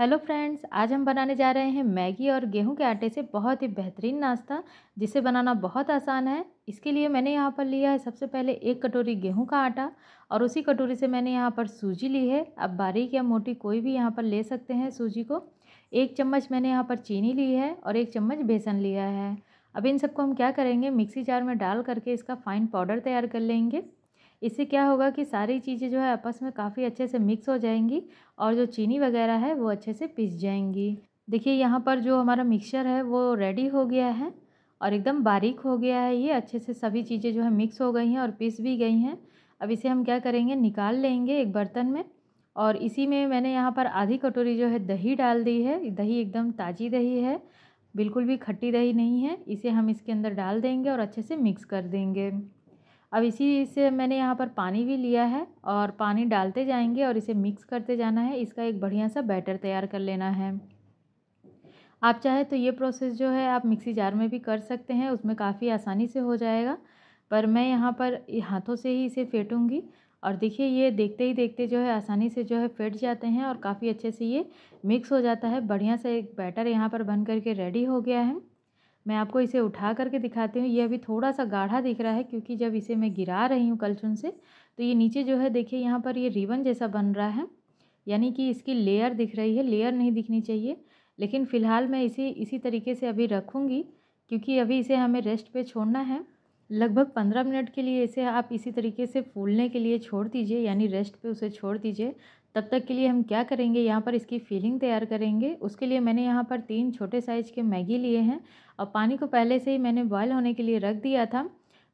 hello friends आज हम बनाने जा रहे हैं मैगी और गेहूं के आटे से बहुत ही बेहतरीन नाश्ता जिसे बनाना बहुत आसान है इसके लिए मैंने यहाँ पर लिया है सबसे पहले एक कटोरी गेहूं का आटा और उसी कटोरी से मैंने यहाँ पर सूजी ली है अब बारीक या मोटी कोई भी यहाँ पर ले सकते हैं सूजी को एक चम्मच मैंने यहाँ पर चीनी ली है और एक चम्मच बेसन लिया है अब इन सबको हम क्या करेंगे मिक्सी जार में डाल करके इसका फ़ाइन पाउडर तैयार कर लेंगे इससे क्या होगा कि सारी चीज़ें जो है आपस में काफ़ी अच्छे से मिक्स हो जाएंगी और जो चीनी वगैरह है वो अच्छे से पिस जाएंगी देखिए यहाँ पर जो हमारा मिक्सचर है वो रेडी हो गया है और एकदम बारीक हो गया है ये अच्छे से सभी चीज़ें जो है मिक्स हो गई हैं और पिस भी गई हैं अब इसे हम क्या करेंगे निकाल लेंगे एक बर्तन में और इसी में मैंने यहाँ पर आधी कटोरी जो है दही डाल दी है दही एकदम ताज़ी दही है बिल्कुल भी खट्टी दही नहीं है इसे हम इसके अंदर डाल देंगे और अच्छे से मिक्स कर देंगे अब इसी से मैंने यहाँ पर पानी भी लिया है और पानी डालते जाएंगे और इसे मिक्स करते जाना है इसका एक बढ़िया सा बैटर तैयार कर लेना है आप चाहे तो ये प्रोसेस जो है आप मिक्सी जार में भी कर सकते हैं उसमें काफ़ी आसानी से हो जाएगा पर मैं यहाँ पर हाथों से ही इसे फेटूँगी और देखिए ये देखते ही देखते जो है आसानी से जो है फेट जाते हैं और काफ़ी अच्छे से ये मिक्स हो जाता है बढ़िया सा एक बैटर यहाँ पर बन करके रेडी हो गया है मैं आपको इसे उठा करके दिखाती हूँ ये अभी थोड़ा सा गाढ़ा दिख रहा है क्योंकि जब इसे मैं गिरा रही हूँ कलछुन से तो ये नीचे जो है देखिए यहाँ पर ये रिबन जैसा बन रहा है यानी कि इसकी लेयर दिख रही है लेयर नहीं दिखनी चाहिए लेकिन फ़िलहाल मैं इसे इसी तरीके से अभी रखूँगी क्योंकि अभी इसे हमें रेस्ट पर छोड़ना है लगभग पंद्रह मिनट के लिए इसे आप इसी तरीके से फूलने के लिए छोड़ दीजिए यानी रेस्ट पर उसे छोड़ दीजिए तब तक के लिए हम क्या करेंगे यहाँ पर इसकी फीलिंग तैयार करेंगे उसके लिए मैंने यहाँ पर तीन छोटे साइज़ के मैगी लिए हैं और पानी को पहले से ही मैंने बॉयल होने के लिए रख दिया था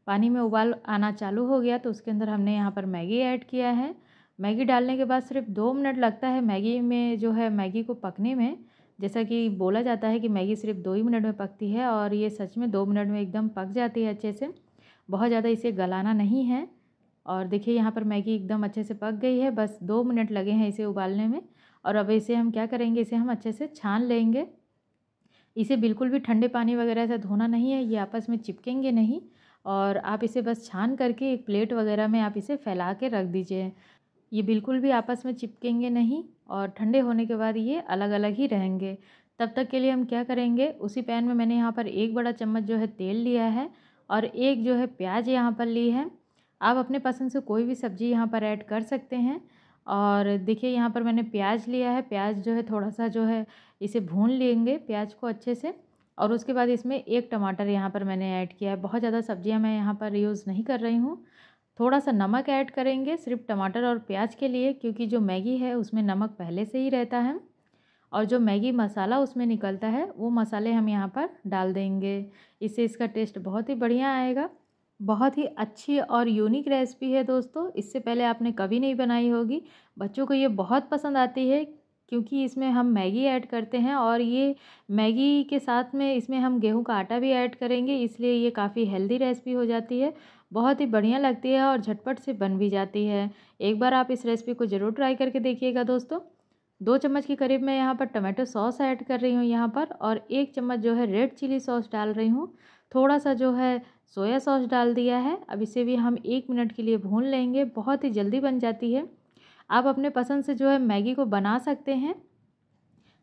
पानी में उबाल आना चालू हो गया तो उसके अंदर हमने यहाँ पर मैगी ऐड किया है मैगी डालने के बाद सिर्फ दो मिनट लगता है मैगी में जो है मैगी को पकने में जैसा कि बोला जाता है कि मैगी सिर्फ दो ही मिनट में पकती है और ये सच में दो मिनट में एकदम पक जाती है अच्छे से बहुत ज़्यादा इसे गलाना नहीं है और देखिए यहाँ पर मैगी एकदम अच्छे से पक गई है बस दो मिनट लगे हैं इसे उबालने में और अब इसे हम क्या करेंगे इसे हम अच्छे से छान लेंगे इसे बिल्कुल भी ठंडे पानी वगैरह से धोना नहीं है ये आपस में चिपकेंगे नहीं और आप इसे बस छान करके एक प्लेट वगैरह में आप इसे फैला के रख दीजिए ये बिल्कुल भी आपस में चिपकेंगे नहीं और ठंडे होने के बाद ये अलग अलग ही रहेंगे तब तक के लिए हम क्या करेंगे उसी पैन में मैंने यहाँ पर एक बड़ा चम्मच जो है तेल लिया है और एक जो है प्याज यहाँ पर ली है आप अपने पसंद से कोई भी सब्ज़ी यहाँ पर ऐड कर सकते हैं और देखिए यहाँ पर मैंने प्याज लिया है प्याज जो है थोड़ा सा जो है इसे भून लेंगे प्याज को अच्छे से और उसके बाद इसमें एक टमाटर यहाँ पर मैंने ऐड किया है बहुत ज़्यादा सब्जियाँ मैं यहाँ पर यूज़ नहीं कर रही हूँ थोड़ा सा नमक ऐड करेंगे सिर्फ टमाटर और प्याज के लिए क्योंकि जो मैगी है उसमें नमक पहले से ही रहता है और जो मैगी मसाला उसमें निकलता है वो मसाले हम यहाँ पर डाल देंगे इससे इसका टेस्ट बहुत ही बढ़िया आएगा बहुत ही अच्छी और यूनिक रेसिपी है दोस्तों इससे पहले आपने कभी नहीं बनाई होगी बच्चों को ये बहुत पसंद आती है क्योंकि इसमें हम मैगी ऐड करते हैं और ये मैगी के साथ में इसमें हम गेहूं का आटा भी ऐड करेंगे इसलिए ये काफ़ी हेल्दी रेसिपी हो जाती है बहुत ही बढ़िया लगती है और झटपट से बन भी जाती है एक बार आप इस रेसिपी को ज़रूर ट्राई करके देखिएगा दोस्तों दो चम्मच के करीब मैं यहाँ पर टमाटो सॉस ऐड कर रही हूँ यहाँ पर और एक चम्मच जो है रेड चिली सॉस डाल रही हूँ थोड़ा सा जो है सोया सॉस डाल दिया है अब इसे भी हम एक मिनट के लिए भून लेंगे बहुत ही जल्दी बन जाती है आप अपने पसंद से जो है मैगी को बना सकते हैं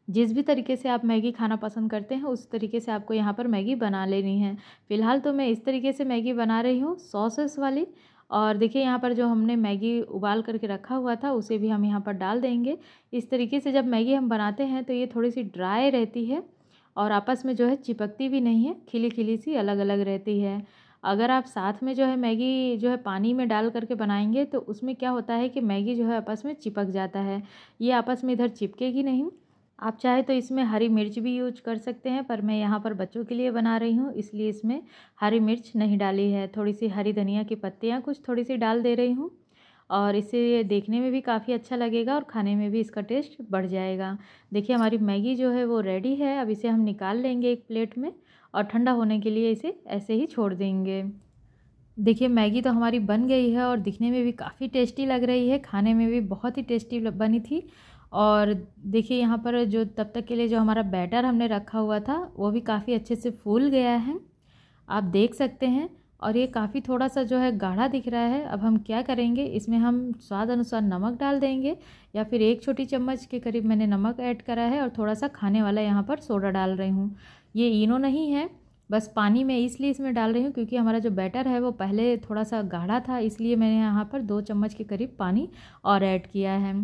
जिस भी तरीके से आप मैगी खाना पसंद करते हैं उस तरीके से आपको यहाँ पर मैगी बना लेनी है फ़िलहाल तो मैं इस तरीके से मैगी बना रही हूँ सॉसेस वाली और देखिए यहाँ पर जो हमने मैगी उबाल करके रखा हुआ था उसे भी हम यहाँ पर डाल देंगे इस तरीके से जब मैगी हम बनाते हैं तो ये थोड़ी सी ड्राई रहती है और आपस में जो है चिपकती भी नहीं है खिली खिली सी अलग अलग रहती है अगर आप साथ में जो है मैगी जो है पानी में डाल करके बनाएंगे तो उसमें क्या होता है कि मैगी जो है आपस में चिपक जाता है ये आपस में इधर चिपकेगी नहीं आप चाहे तो इसमें हरी मिर्च भी यूज कर सकते हैं पर मैं यहाँ पर बच्चों के लिए बना रही हूँ इसलिए इसमें हरी मिर्च नहीं डाली है थोड़ी सी हरी धनिया की पत्तियाँ कुछ थोड़ी सी डाल दे रही हूँ और इसे देखने में भी काफ़ी अच्छा लगेगा और खाने में भी इसका टेस्ट बढ़ जाएगा देखिए हमारी मैगी जो है वो रेडी है अब इसे हम निकाल लेंगे एक प्लेट में और ठंडा होने के लिए इसे ऐसे ही छोड़ देंगे देखिए मैगी तो हमारी बन गई है और दिखने में भी काफ़ी टेस्टी लग रही है खाने में भी बहुत ही टेस्टी बनी थी और देखिए यहाँ पर जो तब तक के लिए जो हमारा बैटर हमने रखा हुआ था वो भी काफ़ी अच्छे से फूल गया है आप देख सकते हैं और ये काफ़ी थोड़ा सा जो है गाढ़ा दिख रहा है अब हम क्या करेंगे इसमें हम स्वाद अनुसार नमक डाल देंगे या फिर एक छोटी चम्मच के करीब मैंने नमक ऐड करा है और थोड़ा सा खाने वाला यहाँ पर सोडा डाल रही हूँ ये इनो नहीं है बस पानी मैं इसलिए इसमें डाल रही हूँ क्योंकि हमारा जो बैटर है वो पहले थोड़ा सा गाढ़ा था इसलिए मैंने यहाँ पर दो चम्मच के करीब पानी और ऐड किया है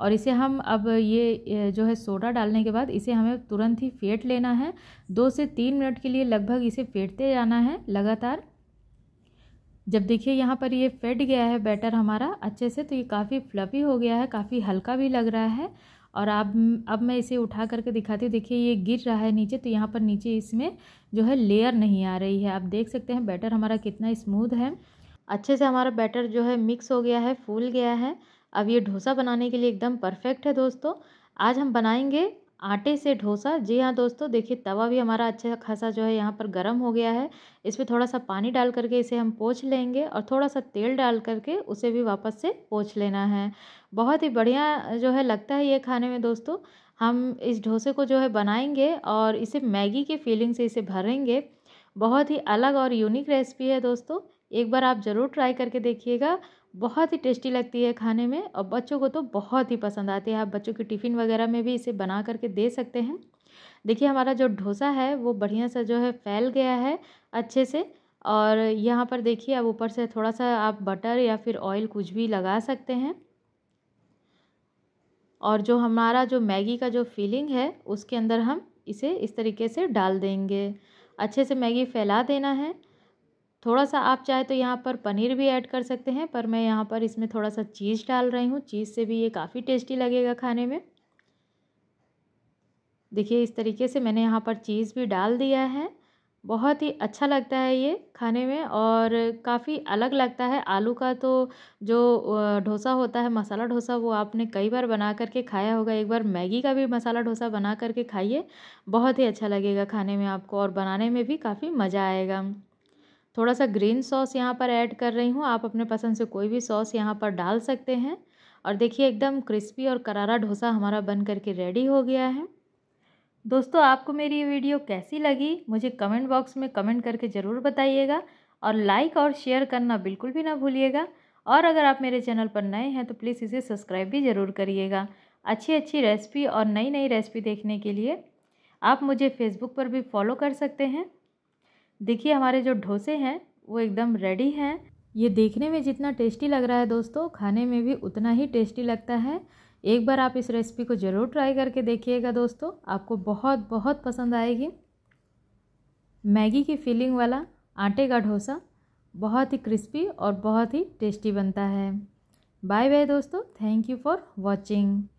और इसे हम अब ये जो है सोडा डालने के बाद इसे हमें तुरंत ही फेंट लेना है दो से तीन मिनट के लिए लगभग इसे फेंटते जाना है लगातार जब देखिए यहाँ पर ये फेट गया है बैटर हमारा अच्छे से तो ये काफ़ी फ्लफ़ी हो गया है काफ़ी हल्का भी लग रहा है और अब अब मैं इसे उठा करके दिखाती हूँ देखिए ये गिर रहा है नीचे तो यहाँ पर नीचे इसमें जो है लेयर नहीं आ रही है आप देख सकते हैं बैटर हमारा कितना स्मूथ है अच्छे से हमारा बैटर जो है मिक्स हो गया है फूल गया है अब ये डोसा बनाने के लिए एकदम परफेक्ट है दोस्तों आज हम बनाएंगे आटे से डोसा जी हाँ दोस्तों देखिए तवा भी हमारा अच्छा खासा जो है यहाँ पर गर्म हो गया है इसमें थोड़ा सा पानी डाल करके इसे हम पोछ लेंगे और थोड़ा सा तेल डाल करके उसे भी वापस से पोछ लेना है बहुत ही बढ़िया जो है लगता है ये खाने में दोस्तों हम इस डोसे को जो है बनाएंगे और इसे मैगी के फीलिंग से इसे भरेंगे बहुत ही अलग और यूनिक रेसिपी है दोस्तों एक बार आप ज़रूर ट्राई करके देखिएगा बहुत ही टेस्टी लगती है खाने में और बच्चों को तो बहुत ही पसंद आती है आप बच्चों के टिफ़िन वगैरह में भी इसे बना करके दे सकते हैं देखिए हमारा जो डोसा है वो बढ़िया सा जो है फैल गया है अच्छे से और यहाँ पर देखिए अब ऊपर से थोड़ा सा आप बटर या फिर ऑयल कुछ भी लगा सकते हैं और जो हमारा जो मैगी का जो फीलिंग है उसके अंदर हम इसे इस तरीके से डाल देंगे अच्छे से मैगी फैला देना है थोड़ा सा आप चाहे तो यहाँ पर पनीर भी ऐड कर सकते हैं पर मैं यहाँ पर इसमें थोड़ा सा चीज़ डाल रही हूँ चीज़ से भी ये काफ़ी टेस्टी लगेगा खाने में देखिए इस तरीके से मैंने यहाँ पर चीज़ भी डाल दिया है बहुत ही अच्छा लगता है ये खाने में और काफ़ी अलग लगता है आलू का तो जो डोसा होता है मसाला डोसा वो आपने कई बार बना करके खाया होगा एक बार मैगी का भी मसाला डोसा बना करके खाइए बहुत ही अच्छा लगेगा खाने में आपको और बनाने में भी काफ़ी मज़ा आएगा थोड़ा सा ग्रीन सॉस यहाँ पर ऐड कर रही हूँ आप अपने पसंद से कोई भी सॉस यहाँ पर डाल सकते हैं और देखिए एकदम क्रिस्पी और करारा डोसा हमारा बन करके रेडी हो गया है दोस्तों आपको मेरी ये वीडियो कैसी लगी मुझे कमेंट बॉक्स में कमेंट करके ज़रूर बताइएगा और लाइक और शेयर करना बिल्कुल भी ना भूलिएगा और अगर आप मेरे चैनल पर नए हैं तो प्लीज़ इसे सब्सक्राइब भी ज़रूर करिएगा अच्छी अच्छी रेसिपी और नई नई रेसिपी देखने के लिए आप मुझे फेसबुक पर भी फॉलो कर सकते हैं देखिए हमारे जो ढोसे हैं वो एकदम रेडी हैं ये देखने में जितना टेस्टी लग रहा है दोस्तों खाने में भी उतना ही टेस्टी लगता है एक बार आप इस रेसिपी को ज़रूर ट्राई करके देखिएगा दोस्तों आपको बहुत बहुत पसंद आएगी मैगी की फीलिंग वाला आटे का डोसा बहुत ही क्रिस्पी और बहुत ही टेस्टी बनता है बाय बाय दोस्तों थैंक यू फॉर वॉचिंग